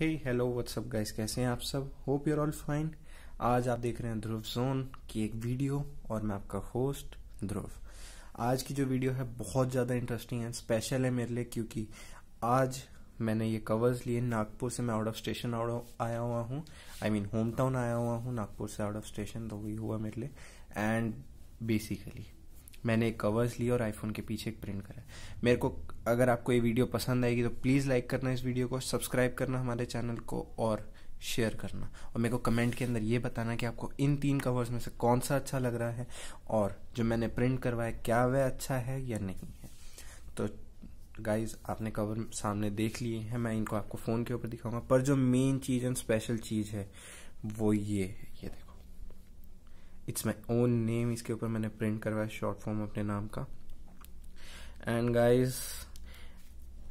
हे hello what's up guys कैसे हैं आप सब होप यूर ऑल फाइन आज आप देख रहे हैं ध्रुव जोन की एक वीडियो और मैं आपका होस्ट ध्रुव आज की जो वीडियो है बहुत ज़्यादा इंटरेस्टिंग है स्पेशल है मेरे लिए क्योंकि आज मैंने ये कवर्स लिए नागपुर से मैं आउट ऑफ स्टेशन आया हुआ हूँ आई मीन होम टाउन आया हुआ हूँ नागपुर से आउट ऑफ स्टेशन तो वही हुआ मेरे लिए एंड बेसिकली मैंने एक कवर्स लिया और आईफोन के पीछे एक प्रिंट करा मेरे को अगर आपको ये वीडियो पसंद आएगी तो प्लीज़ लाइक करना इस वीडियो को सब्सक्राइब करना हमारे चैनल को और शेयर करना और मेरे को कमेंट के अंदर ये बताना कि आपको इन तीन कवर्स में से कौन सा अच्छा लग रहा है और जो मैंने प्रिंट करवाया क्या वह अच्छा है या नहीं है तो गाइज आपने कवर सामने देख लिए हैं मैं इनको आपको फ़ोन के ऊपर दिखाऊंगा पर जो मेन चीज़ एंड स्पेशल चीज़ है वो ये है ये देखो इट्स माई ओन नेम इसके ऊपर मैंने प्रिंट करवाया शॉर्ट फॉर्म अपने नाम का एंड गाइज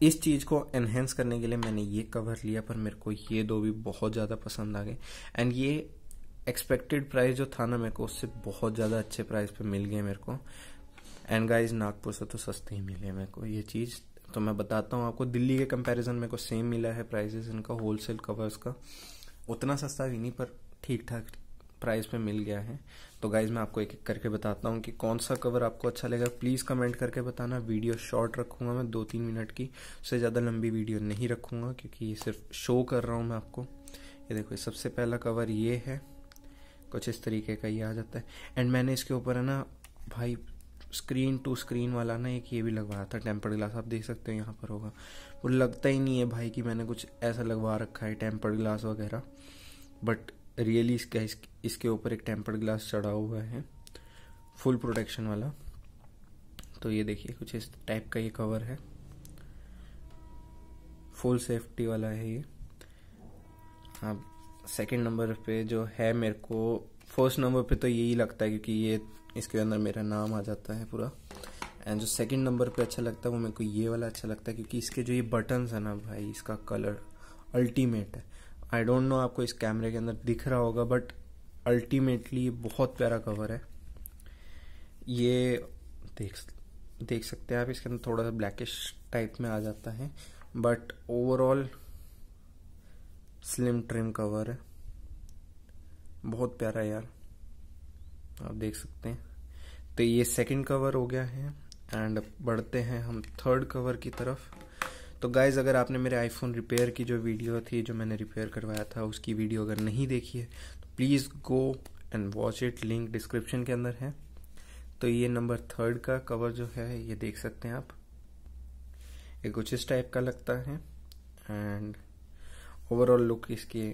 इस चीज़ को एनहेंस करने के लिए मैंने ये कवर लिया पर मेरे को ये दो भी बहुत ज़्यादा पसंद आ गए एंड ये एक्सपेक्टेड प्राइस जो था ना मेरे को उससे बहुत ज़्यादा अच्छे प्राइस पे मिल गए मेरे को एंड गाइज नागपुर से तो सस्ते ही मिले मेरे को ये चीज़ तो मैं बताता हूँ आपको दिल्ली के कंपैरिजन मेरे को सेम मिला है प्राइजेस इनका होलसेल कवर्स का उतना सस्ता भी नहीं पर ठीक ठाक प्राइस पे मिल गया है तो गाइज मैं आपको एक एक करके बताता हूँ कि कौन सा कवर आपको अच्छा लगेगा प्लीज़ कमेंट करके बताना वीडियो शॉर्ट रखूंगा मैं दो तीन मिनट की उससे ज़्यादा लंबी वीडियो नहीं रखूंगा क्योंकि ये सिर्फ शो कर रहा हूँ मैं आपको ये देखो सबसे पहला कवर ये है कुछ इस तरीके का ये आ जाता है एंड मैंने इसके ऊपर है ना भाई स्क्रीन टू स्क्रीन वाला ना एक ये भी लगवाया था टेम्पर्ड ग्लास आप देख सकते हो यहाँ पर होगा वो लगता ही नहीं है भाई कि मैंने कुछ ऐसा लगवा रखा है टेम्पर्ड ग्लास वगैरह बट रियली इसका इसके ऊपर एक टेम्पर्ड ग्लास चढ़ा हुआ है फुल प्रोटेक्शन वाला तो ये देखिए कुछ इस टाइप का ये कवर है फुल सेफ्टी वाला है ये अब सेकंड नंबर पे जो है मेरे को फर्स्ट नंबर पे तो यही लगता है क्योंकि ये इसके अंदर मेरा नाम आ जाता है पूरा एंड जो सेकंड नंबर पे अच्छा लगता है वो मेरे को ये वाला अच्छा लगता है क्योंकि इसके जो ये बटन्स है ना भाई इसका कलर अल्टीमेट है आई डोंट नो आपको इस कैमरे के अंदर दिख रहा होगा बट अल्टीमेटली ये बहुत प्यारा कवर है ये देख देख सकते हैं आप इसके अंदर थोड़ा सा ब्लैकिश टाइप में आ जाता है but overall slim trim cover है बहुत प्यारा यार आप देख सकते हैं तो ये सेकंड कवर हो गया है एंड बढ़ते हैं हम थर्ड कवर की तरफ तो गाइज़ अगर आपने मेरे आईफोन रिपेयर की जो वीडियो थी जो मैंने रिपेयर करवाया था उसकी वीडियो अगर नहीं देखी है तो please go and watch it link description के अंदर है तो ये नंबर थर्ड का कवर जो है ये देख सकते हैं आप ये कुछ इस टाइप का लगता है एंड ओवरऑल लुक इसके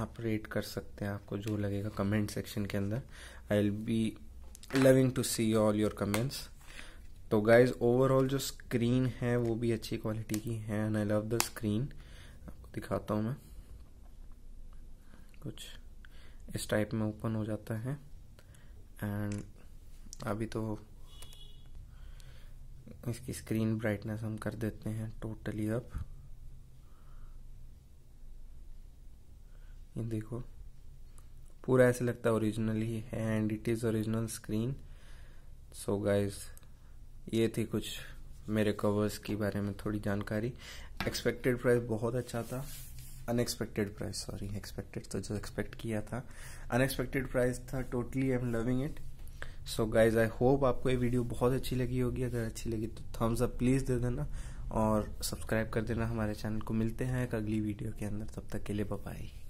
आप रेट कर सकते हैं आपको जो लगेगा कमेंट सेक्शन के अंदर I will be loving to see all your comments तो गाइज ओवरऑल जो स्क्रीन है वो भी अच्छी क्वालिटी की है and I love the screen आपको दिखाता हूँ मैं कुछ इस टाइप में ओपन हो जाता है एंड अभी तो इसकी स्क्रीन ब्राइटनेस हम कर देते हैं टोटली अप ये देखो पूरा ऐसे लगता है ओरिजिनल ही है and it is original screen so guys ये थी कुछ मेरे कवर्स के बारे में थोड़ी जानकारी एक्सपेक्टेड प्राइस बहुत अच्छा था अनएक्सपेक्टेड प्राइस सॉरी एक्सपेक्टेड तो जो एक्सपेक्ट किया था अनएक्सपेक्टेड प्राइस था totally I am loving it so guys I hope आपको ये वीडियो बहुत अच्छी लगी होगी अगर अच्छी लगी तो थम्स अप प्लीज़ दे देना और सब्सक्राइब कर देना हमारे चैनल को मिलते हैं एक अगली वीडियो के अंदर तब तक के लिए बाय